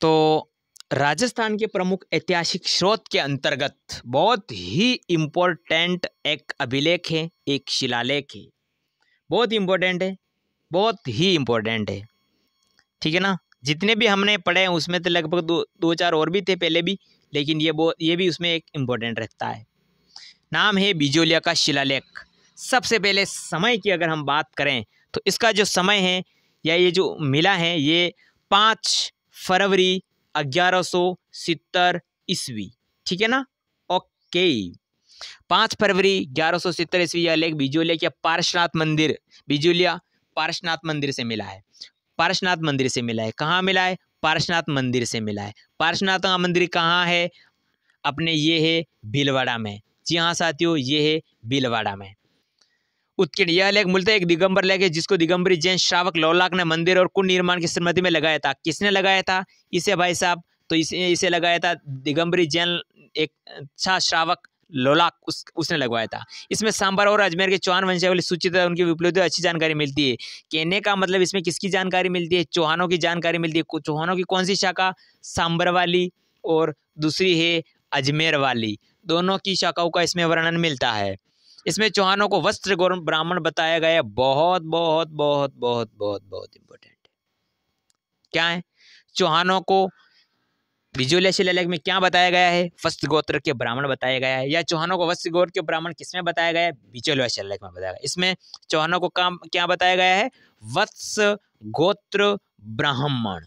तो राजस्थान के प्रमुख ऐतिहासिक स्रोत के अंतर्गत बहुत ही इम्पोर्टेंट एक अभिलेख है एक शिलालेख है बहुत इम्पोर्टेंट है बहुत ही इम्पोर्टेंट है ठीक है ना जितने भी हमने पढ़े हैं उसमें तो लगभग दो दो चार और भी थे पहले भी लेकिन ये बहुत ये भी उसमें एक इम्पोर्टेंट रहता है नाम है बिजोलिया का शिलालेख सबसे पहले समय की अगर हम बात करें तो इसका जो समय है या ये जो मिला है ये पाँच फरवरी ग्यारह सौ सत्तर ईस्वी ठीक है ना ओके पाँच फरवरी ग्यारह सौ सत्तर ईस्वी यह लेख बिजोलिया के पार्शनाथ मंदिर बिजोलिया पार्शनाथ मंदिर से मिला है पार्शनाथ मंदिर से मिला है कहाँ मिला है पार्शनाथ मंदिर से मिला है पार्शनाथ का मंदिर कहाँ है अपने ये है भीलवाड़ा में जी हाँ साथियों ये है भीलवाड़ा में उत्कीर्ण यह लेख मूलतः एक दिगंबर लेख है जिसको दिगंबरी जैन श्रावक लौलाक ने मंदिर और कुंड निर्माण की स्मृति में लगाया था किसने लगाया था इसे भाई साहब तो इसे इसे लगाया था दिगंबरी जैन एक अच्छा श्रावक लोलाक उस उसने लगवाया था इसमें सांबर और अजमेर के चौहान वंशावली सूचित है उनकी विप्लवियों अच्छी जानकारी मिलती है कहने का मतलब इसमें किसकी जानकारी मिलती है चौहानों की जानकारी मिलती है चौहानों की कौन सी शाखा सांबर वाली और दूसरी है अजमेर वाली दोनों की शाखाओं का इसमें वर्णन मिलता है इसमें चौहानों को वस्त्र ब्राह्मण बताया गया बहुत बहुत बहुत बहुत बहुत बहुत इंपॉर्टेंट क्या है चौहानों को विजोलिया शिलालेख में क्या बताया गया है वस्त्र गोत्र के ब्राह्मण बताया गया है या चौहानों को वस्त्र गोत्र के ब्राह्मण किसमें बताया गया है विजोलिया शिलालेख में बताया गया इसमें चौहानों को काम क्या बताया गया है वत्स गोत्र ब्राह्मण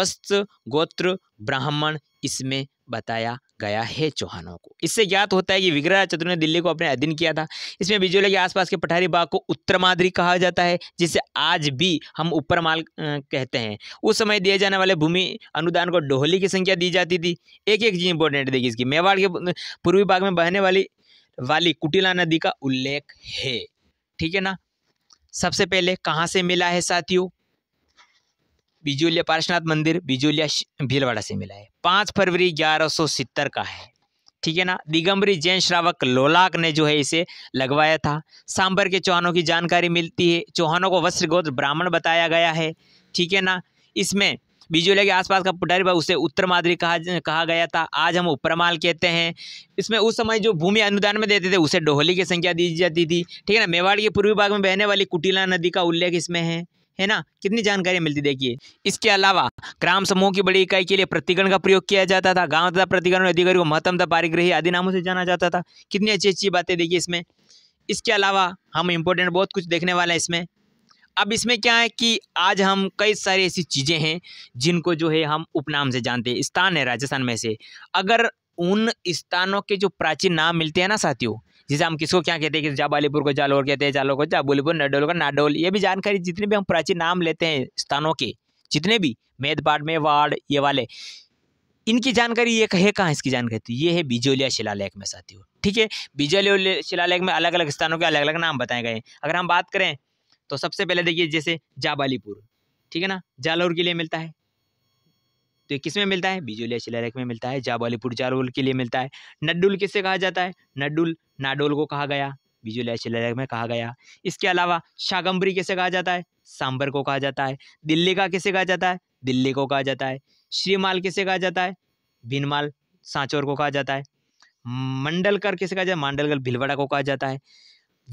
वस्त्र गोत्र ब्राह्मण इसमें बताया गया है चौहानों को इससे ज्ञात होता है कि विग्रह चतुर्थ ने दिल्ली को अपने अधीन किया था इसमें बिजोले के आसपास के पठारी बाग को उत्तर उत्तरमाद्री कहा जाता है जिसे आज भी हम ऊपर माल कहते हैं उस समय दिए जाने वाले भूमि अनुदान को डोहली की संख्या दी जाती थी एक एक चीज इंपॉर्टेंट देखिए इसकी मेवाड़ के पूर्वी भाग में बहने वाली वाली कुटिला नदी का उल्लेख है ठीक है ना सबसे पहले कहाँ से मिला है साथियों बिजूलिया पार्शनाथ मंदिर बिजुलिया भीलवाड़ा से मिला है पाँच फरवरी ग्यारह का है ठीक है ना दिगंबरी जैन श्रावक लोलाक ने जो है इसे लगवाया था सांबर के चौहानों की जानकारी मिलती है चौहानों को वस्त्र गोत्र ब्राह्मण बताया गया है ठीक है ना इसमें बिजोलिया के आसपास का पुटारी उसे उत्तर माद्री कहा कहा गया था आज हम उपरमाल कहते हैं इसमें उस समय जो भूमि अनुदान में देते थे उसे डोहली की संख्या दी जाती थी ठीक है ना मेवाड़ के पूर्वी भाग में बहने वाली कुटीला नदी का उल्लेख इसमें है है ना कितनी जानकारी मिलती देखिए इसके अलावा ग्राम समूह की बड़ी इकाई के लिए प्रतिगण का प्रयोग किया जाता था गांव तथा प्रतिगण अधिकारी को महत्तम तथा पारिग्रही आदि नामों से जाना जाता था कितनी अच्छी अच्छी बातें देखिए इसमें इसके अलावा हम इम्पोर्टेंट बहुत कुछ देखने वाले हैं इसमें अब इसमें क्या है कि आज हम कई सारी ऐसी चीज़ें हैं जिनको जो है हम उपनाम से जानते हैं स्थान है राजस्थान में से अगर उन स्थानों के जो प्राचीन नाम मिलते हैं ना साथियों जिसे हम किसको क्या कहते हैं कि जाबालीपुर को जालोर कहते हैं जालोर को जाबोलीपुर नडोल का नाडोल ये भी जानकारी जितने भी हम प्राचीन नाम लेते हैं स्थानों के जितने भी मेदपाट मेवाड़ ये वाले इनकी जानकारी ये है कहाँ इसकी जानकारी तो ये है बिजोलिया शिलालेख में साथियों ठीक है बिजोलिया शिलालेख में अलग अलग स्थानों के अलग अलग नाम बताए गए अगर हम बात करें तो सबसे पहले देखिए जैसे जाबालीपुर ठीक है ना जालोर के लिए मिलता है तो ये किस में मिलता है बिजोलिया शिलालेख में मिलता है जाबालीपुर जालोर के लिए मिलता है नड्डुल किससे कहा जाता है नड्डुल नाडोल को कहा गया विजुलाइचलर में कहा गया इसके अलावा शागम्बरी किसे कहा जाता है सांबर को कहा जाता है दिल्ली का किसे कहा जाता है दिल्ली को कहा जाता है श्रीमाल किसे कहा जाता है भीनमाल सांचौर को कहा जाता है मंडलकर किसे कहा जाता है मांडलकर भिलवाड़ा को कहा जाता है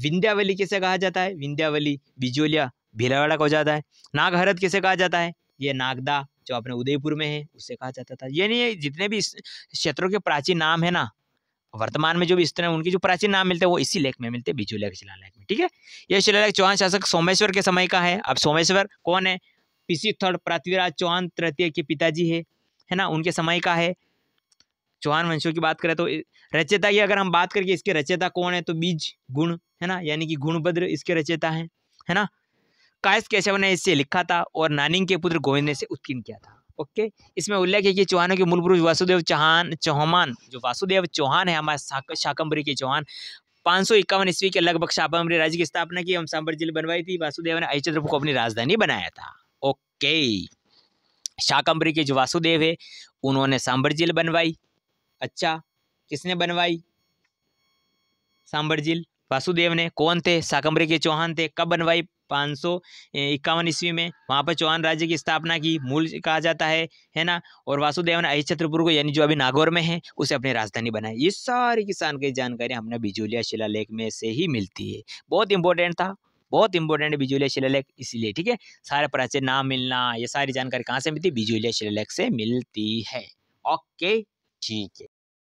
विंध्यावली किसे कहा जाता है विंध्यावली बिजोलिया भिलवाड़ा को जाता है नागहरत किसे कहा जाता है ये नागदा जो अपने उदयपुर में है उसे कहा जाता था यानी जितने भी क्षेत्रों के प्राचीन नाम है ना वर्तमान में जो भी स्तर है उनके जो प्राचीन नाम मिलते हैं वो इसी लेख में मिलते हैं बिजू लेख शिलालेख में ठीक है यह शिलालेख चौहान शासक सोमेश्वर के समय का है अब सोमेश्वर कौन है पीसी थर्ड पृथ्वीराज चौहान तृतीय के पिताजी है है ना उनके समय का है चौहान वंशों की बात करें तो रचयता की अगर हम बात करके इसके रचयता कौन है तो बीज गुण है ना यानी कि गुणभद्र इसके रचयता है है ना कायस केशव ने इससे लिखा था और नानिंग के पुत्र गोविंद ने इसे उत्कीर्ण किया था ओके इसमें उल्लेख है कि चौहानों के मूल पुरुष वासुदेव चौहान चौहान जो वासुदेव चौहान है हमारे शाकंबरी के चौहान पाँच सौ इक्यावन ईस्वी के लगभग शाकंबरी राज्य की स्थापना की एवं सांबर जिले बनवाई थी वासुदेव ने अयचंद्रपुर को अपनी राजधानी बनाया था ओके शाकंबरी के जो वासुदेव है उन्होंने सांबर झील बनवाई अच्छा किसने बनवाई सांबर झील वासुदेव ने कौन थे शाकंबरी के चौहान थे कब बनवाई पाँच सौ इक्यावन ईस्वी में वहाँ पर चौहान राज्य की स्थापना की मूल कहा जाता है है ना और वासुदेव ने छत्रपुर को यानी जो अभी नागौर में है उसे अपनी राजधानी बनाई ये सारी किसान की जानकारी हमने बिजुलिया शिलालेख में से ही मिलती है बहुत इंपॉर्टेंट था बहुत इंपॉर्टेंट है बिजुलिया शिलालेख इसीलिए ठीक है सारे प्राचीन नाम मिलना ये सारी जानकारी कहाँ से मिलती है बिजुलिया शिलालेख से मिलती है ओके ठीक है